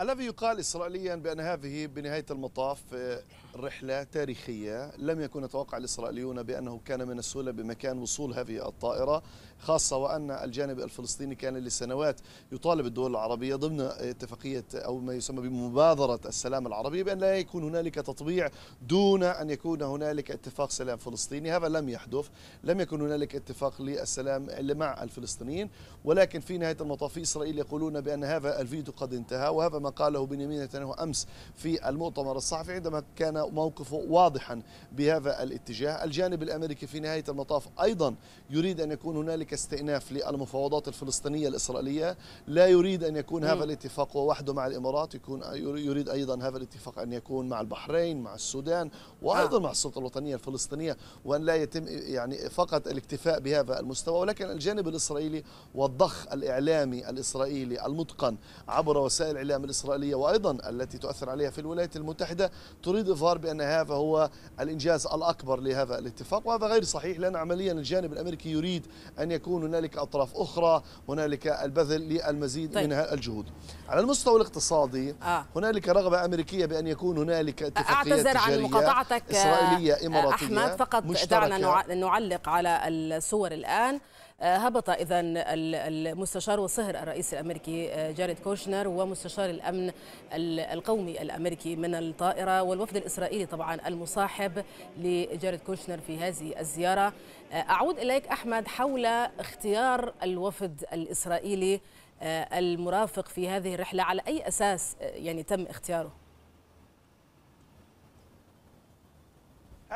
الذي يقال إسرائيليا بأن هذه بنهاية المطاف آه، رحلة تاريخية لم يكن يتوقع الإسرائيليون بأنه كان من السهولة بمكان وصول هذه الطائرة خاصة وأن الجانب الفلسطيني كان لسنوات يطالب الدول العربية ضمن اتفاقية أو ما يسمى بمبادرة السلام العربيه بأن لا يكون هنالك تطبيع دون أن يكون هنالك اتفاق سلام فلسطيني هذا لم يحدث لم يكن هنالك اتفاق للسلام مع الفلسطينيين ولكن في نهاية المطاف في إسرائيل يقولون بأن هذا الفيديو قد انتهى وهذا ما ما قاله بنيامين نتنياهو أمس في المؤتمر الصحفي عندما كان موقفه واضحا بهذا الاتجاه الجانب الأمريكي في نهاية المطاف أيضا يريد أن يكون هنالك استئناف للمفاوضات الفلسطينية الإسرائيلية لا يريد أن يكون هذا الاتفاق وحده مع الإمارات يكون يريد أيضا هذا الاتفاق أن يكون مع البحرين مع السودان وأيضا آه. مع السلطة الوطنية الفلسطينية وأن لا يتم يعني فقط الاكتفاء بهذا المستوى ولكن الجانب الإسرائيلي والضخ الإعلامي الإسرائيلي المتقن عبر وسائل الإعلام الإسرائيلية وأيضا التي تؤثر عليها في الولايات المتحدة تريد إظهار بأن هذا هو الإنجاز الأكبر لهذا الاتفاق وهذا غير صحيح لأن عمليا الجانب الأمريكي يريد أن يكون هنالك أطراف أخرى هنالك البذل للمزيد طيب. من الجهود على المستوى الاقتصادي آه. هنالك رغبة أمريكية بأن يكون هنالك اتفاقية أعتذر عن مقاطعتك إسرائيلية آه، إماراتية أحمد فقط دعنا نعلق على الصور الآن هبط إذا المستشار وصهر الرئيس الأمريكي آه، جاريد كوشنر ومستشار الأمن القومي الأمريكي من الطائرة والوفد الإسرائيلي طبعا المصاحب لجاريد كوشنر في هذه الزيارة آه، أعود إليك أحمد حول اختيار الوفد الإسرائيلي آه، المرافق في هذه الرحلة على أي أساس يعني تم اختياره؟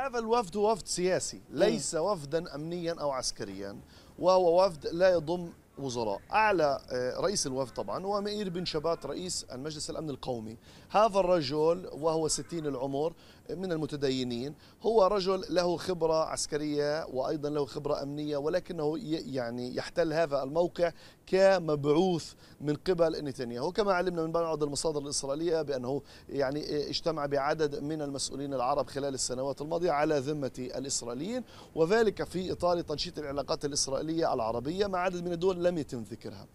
هذا الوفد هو وفد سياسي ليس وفدا أمنيا أو عسكريا وهو وفد لا يضم وزراء أعلى آه، رئيس الوفد طبعا هو مئير بن شبات رئيس المجلس الأمن القومي هذا الرجل وهو ستين العمر آه، من المتدينين هو رجل له خبرة عسكرية وأيضا له خبرة أمنية ولكنه يعني يحتل هذا الموقع كمبعوث من قبل نتنياهو كما علمنا من بعض المصادر الإسرائيلية بأنه يعني آه، اجتمع بعدد من المسؤولين العرب خلال السنوات الماضية على ذمة الإسرائيليين وذلك في إطار تنشيط العلاقات الإسرائيلية العربية مع عدد من الدول لم يتم ذكرها